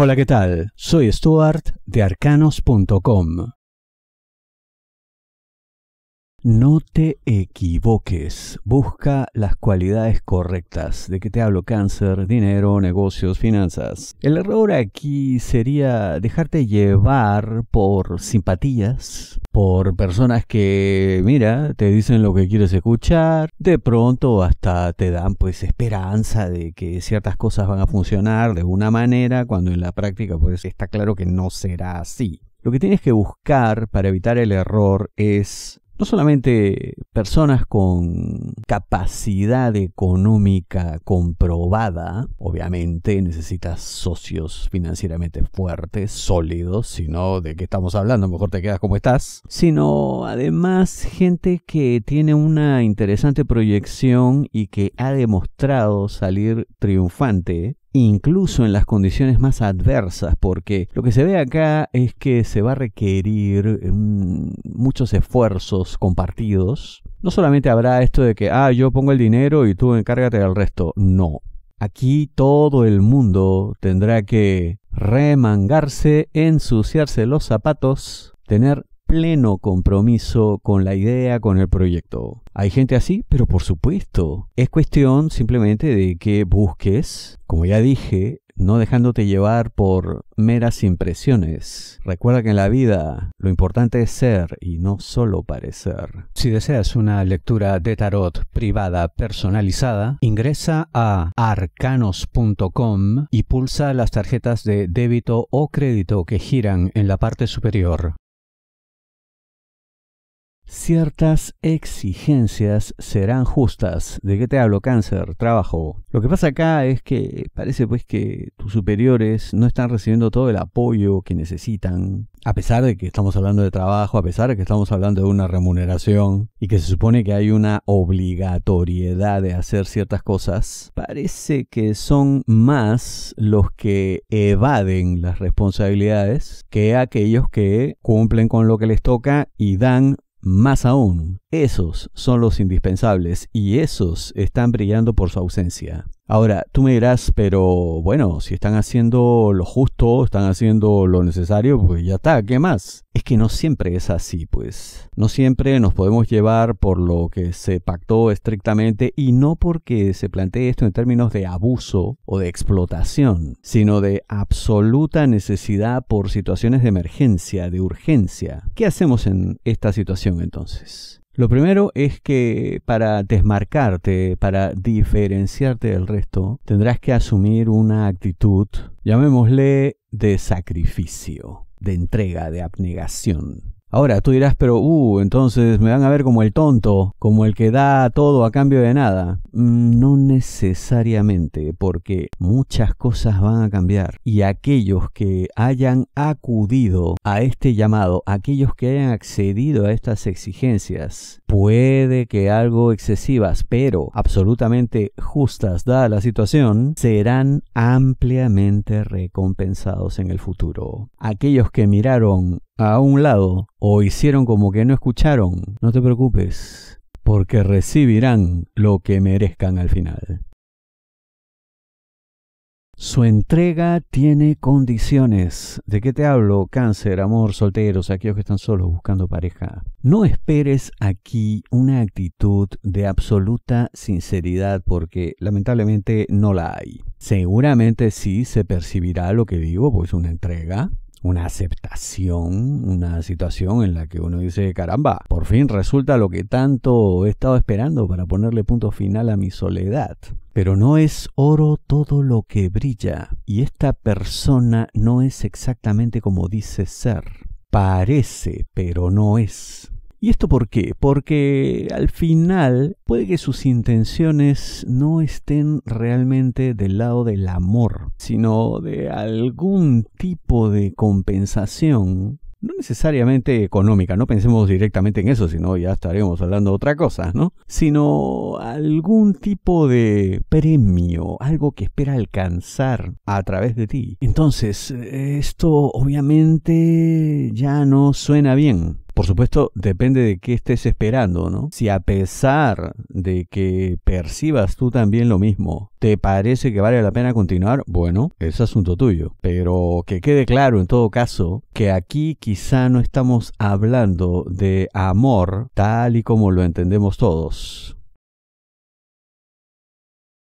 Hola, ¿qué tal? Soy Stuart de arcanos.com. No te equivoques, busca las cualidades correctas. ¿De qué te hablo? Cáncer, dinero, negocios, finanzas. El error aquí sería dejarte llevar por simpatías, por personas que, mira, te dicen lo que quieres escuchar, de pronto hasta te dan pues esperanza de que ciertas cosas van a funcionar de una manera, cuando en la práctica pues está claro que no será así. Lo que tienes que buscar para evitar el error es no solamente personas con capacidad económica comprobada, obviamente necesitas socios financieramente fuertes, sólidos, sino de qué estamos hablando, mejor te quedas como estás, sino además gente que tiene una interesante proyección y que ha demostrado salir triunfante incluso en las condiciones más adversas, porque lo que se ve acá es que se va a requerir mm, muchos esfuerzos compartidos. No solamente habrá esto de que, ah, yo pongo el dinero y tú encárgate del resto. No. Aquí todo el mundo tendrá que remangarse, ensuciarse los zapatos, tener pleno compromiso con la idea, con el proyecto. Hay gente así, pero por supuesto. Es cuestión simplemente de que busques, como ya dije, no dejándote llevar por meras impresiones. Recuerda que en la vida lo importante es ser y no solo parecer. Si deseas una lectura de tarot privada personalizada, ingresa a arcanos.com y pulsa las tarjetas de débito o crédito que giran en la parte superior. Ciertas exigencias serán justas. ¿De qué te hablo? Cáncer, trabajo. Lo que pasa acá es que parece pues que tus superiores no están recibiendo todo el apoyo que necesitan. A pesar de que estamos hablando de trabajo, a pesar de que estamos hablando de una remuneración y que se supone que hay una obligatoriedad de hacer ciertas cosas, parece que son más los que evaden las responsabilidades que aquellos que cumplen con lo que les toca y dan más aún, esos son los indispensables y esos están brillando por su ausencia. Ahora, tú me dirás, pero bueno, si están haciendo lo justo, están haciendo lo necesario, pues ya está, ¿qué más? Es que no siempre es así, pues. No siempre nos podemos llevar por lo que se pactó estrictamente y no porque se plantee esto en términos de abuso o de explotación, sino de absoluta necesidad por situaciones de emergencia, de urgencia. ¿Qué hacemos en esta situación entonces? Lo primero es que para desmarcarte, para diferenciarte del resto, tendrás que asumir una actitud, llamémosle, de sacrificio, de entrega, de abnegación. Ahora, tú dirás, pero, uh, entonces me van a ver como el tonto, como el que da todo a cambio de nada. Mm, no necesariamente, porque muchas cosas van a cambiar. Y aquellos que hayan acudido a este llamado, aquellos que hayan accedido a estas exigencias, puede que algo excesivas, pero absolutamente justas, dada la situación, serán ampliamente recompensados en el futuro. Aquellos que miraron a un lado o hicieron como que no escucharon, no te preocupes, porque recibirán lo que merezcan al final. Su entrega tiene condiciones. ¿De qué te hablo? Cáncer, amor, solteros, aquellos que están solos buscando pareja. No esperes aquí una actitud de absoluta sinceridad porque lamentablemente no la hay. Seguramente sí se percibirá lo que digo, pues una entrega, una aceptación, una situación en la que uno dice, caramba, por fin resulta lo que tanto he estado esperando para ponerle punto final a mi soledad. Pero no es oro todo lo que brilla, y esta persona no es exactamente como dice ser. Parece, pero no es. ¿Y esto por qué? Porque al final puede que sus intenciones no estén realmente del lado del amor, sino de algún tipo de compensación no necesariamente económica, no pensemos directamente en eso, sino ya estaremos hablando de otra cosa, ¿no? Sino algún tipo de premio, algo que espera alcanzar a través de ti. Entonces, esto obviamente ya no suena bien. Por supuesto, depende de qué estés esperando, ¿no? Si a pesar de que percibas tú también lo mismo, te parece que vale la pena continuar, bueno, es asunto tuyo. Pero que quede claro en todo caso que aquí quizá no estamos hablando de amor tal y como lo entendemos todos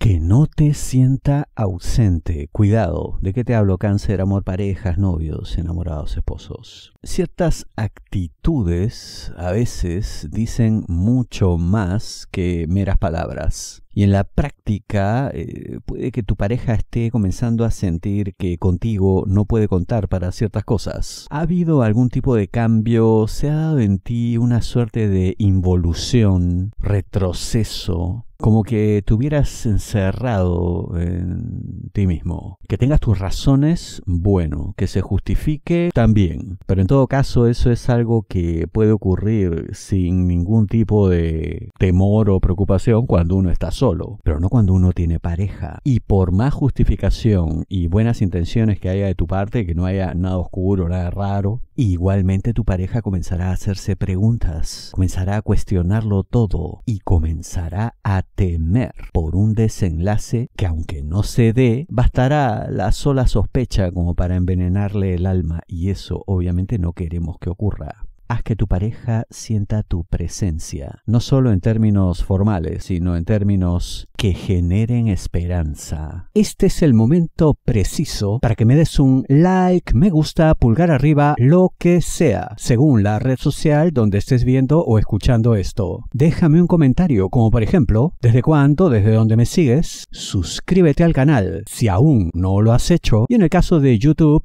que no te sienta ausente. Cuidado, ¿de qué te hablo? Cáncer, amor, parejas, novios, enamorados, esposos. Ciertas actitudes a veces dicen mucho más que meras palabras. Y en la práctica eh, puede que tu pareja esté comenzando a sentir que contigo no puede contar para ciertas cosas. ¿Ha habido algún tipo de cambio? ¿Se ha dado en ti una suerte de involución, retroceso? como que te hubieras encerrado en ti mismo. Que tengas tus razones, bueno, que se justifique también. Pero en todo caso eso es algo que puede ocurrir sin ningún tipo de temor o preocupación cuando uno está solo, pero no cuando uno tiene pareja. Y por más justificación y buenas intenciones que haya de tu parte, que no haya nada oscuro, nada raro, igualmente tu pareja comenzará a hacerse preguntas, comenzará a cuestionarlo todo y comenzará a temer por un desenlace que aunque no se dé, bastará la sola sospecha como para envenenarle el alma y eso obviamente no queremos que ocurra. Haz que tu pareja sienta tu presencia, no solo en términos formales, sino en términos que generen esperanza. Este es el momento preciso para que me des un like, me gusta, pulgar arriba, lo que sea, según la red social donde estés viendo o escuchando esto. Déjame un comentario, como por ejemplo, ¿desde cuándo, desde dónde me sigues? Suscríbete al canal si aún no lo has hecho y en el caso de YouTube,